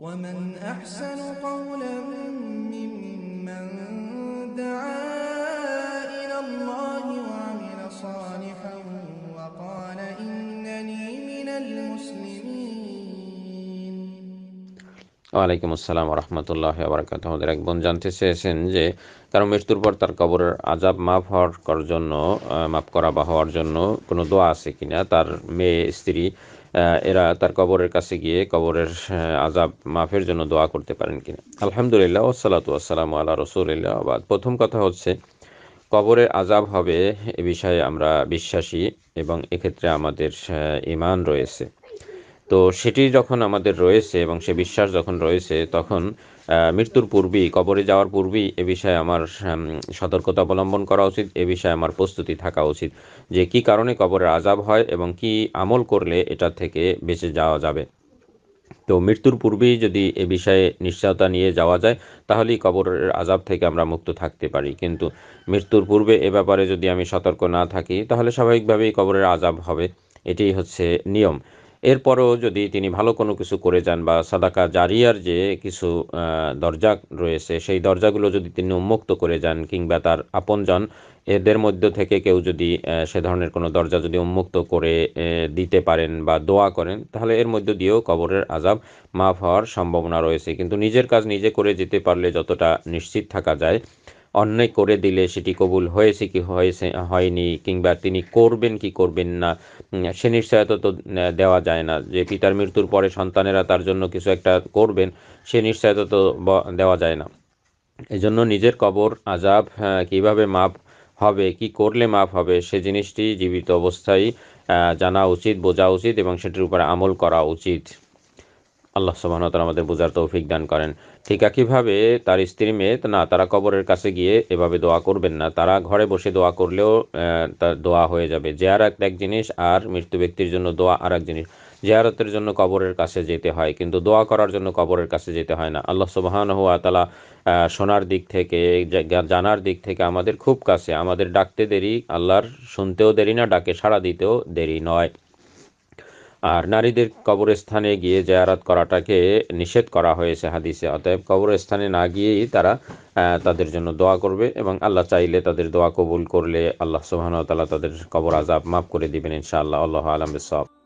ومن أحسن قولا ممن دعا ওয়ালাইকুম আসসালাম রহমতুল্লাহ আবরকাত আমাদের এক বোন জানতে চেয়েছেন যে কারণ মৃত্যুর পর তার কবরের আজাব মাফ হওয়ার করার জন্য মাফ করা বা হওয়ার জন্য কোনো দোয়া আছে কিনা তার মেয়ে স্ত্রী এরা তার কবরের কাছে গিয়ে কবরের আজাব মাফের জন্য দোয়া করতে পারেন কিনা আলহামদুলিল্লাহ ওসালাতু আসসালাম আল্লাহ রসুলিল্লাহ আবাদ প্রথম কথা হচ্ছে কবরের আজাব হবে এ বিষয়ে আমরা বিশ্বাসী এবং এক্ষেত্রে আমাদের ইমান রয়েছে তো সেটি যখন আমাদের রয়েছে এবং সে বিশ্বাস যখন রয়েছে তখন মৃত্যুর পূর্বেই কবরে যাওয়ার পূর্বেই এ বিষয়ে আমার সতর্কতা অবলম্বন করা উচিত এ বিষয়ে আমার প্রস্তুতি থাকা উচিত যে কি কারণে কবরের আজাব হয় এবং কি আমল করলে এটা থেকে বেঁচে যাওয়া যাবে তো মৃত্যুর পূর্বেই যদি এ বিষয়ে নিশ্চয়তা নিয়ে যাওয়া যায় তাহলেই কবরের আজাব থেকে আমরা মুক্ত থাকতে পারি কিন্তু মৃত্যুর পূর্বে এ ব্যাপারে যদি আমি সতর্ক না থাকি তাহলে স্বাভাবিকভাবেই কবরের আজাব হবে এটি হচ্ছে নিয়ম এরপরও যদি তিনি ভালো কোনো কিছু করে যান বা সাদাকা জারিয়ার যে কিছু দরজা রয়েছে সেই দরজাগুলো যদি তিনি উন্মুক্ত করে যান কিংবা তার আপনজন এদের মধ্য থেকে কেউ যদি সে ধরনের কোনো দরজা যদি উন্মুক্ত করে দিতে পারেন বা দোয়া করেন তাহলে এর মধ্য দিয়েও কবরের আজাব মাফ হওয়ার সম্ভাবনা রয়েছে কিন্তু নিজের কাজ নিজে করে যেতে পারলে যতটা নিশ্চিত থাকা যায় অন্যায় করে দিলে সেটি কবুল হয়েছে কি হয়েছে হয়নি কিংবা তিনি করবেন কি করবেন না সে নিশ্চয়তা তো দেওয়া যায় না যে পিতার মৃত্যুর পরে সন্তানেরা তার জন্য কিছু একটা করবেন সে নিশ্চয়তা তো দেওয়া যায় না এজন্য নিজের কবর আজাব কিভাবে মাপ হবে কি করলে মাপ হবে সে জিনিসটি জীবিত অবস্থায় জানা উচিত বোঝা উচিত এবং সেটির উপর আমল করা উচিত আল্লাহ সুবাহতাল আমাদের বোঝার তৌফিক দান করেন ঠিক একইভাবে তার স্ত্রী মেয়ে না তারা কবরের কাছে গিয়ে এভাবে দোয়া করবেন না তারা ঘরে বসে দোয়া করলেও তার দোয়া হয়ে যাবে জেয়ারাত এক জিনিস আর মৃত্যু ব্যক্তির জন্য দোয়া আর এক জিনিস জেয়ারতের জন্য কবরের কাছে যেতে হয় কিন্তু দোয়া করার জন্য কবরের কাছে যেতে হয় না আল্লাহ সুবাহান হুয়া তালা শোনার দিক থেকে জানার দিক থেকে আমাদের খুব কাছে আমাদের ডাকতে দেরি আল্লাহর শুনতেও দেরি না ডাকে সাড়া দিতেও দেরি নয় আর নারীদের কবরস্থানে গিয়ে জায়ারাত করাটাকে নিষেধ করা হয়েছে হাদিসে অতএব কবরস্থানে না গিয়েই তারা তাদের জন্য দোয়া করবে এবং আল্লাহ চাইলে তাদের দোয়া কবুল করলে আল্লাহ সুবাহন তালা তাদের কবর আজাব মাফ করে দিবেন ইনশাআল্লাহ আল্লাহ আলম সব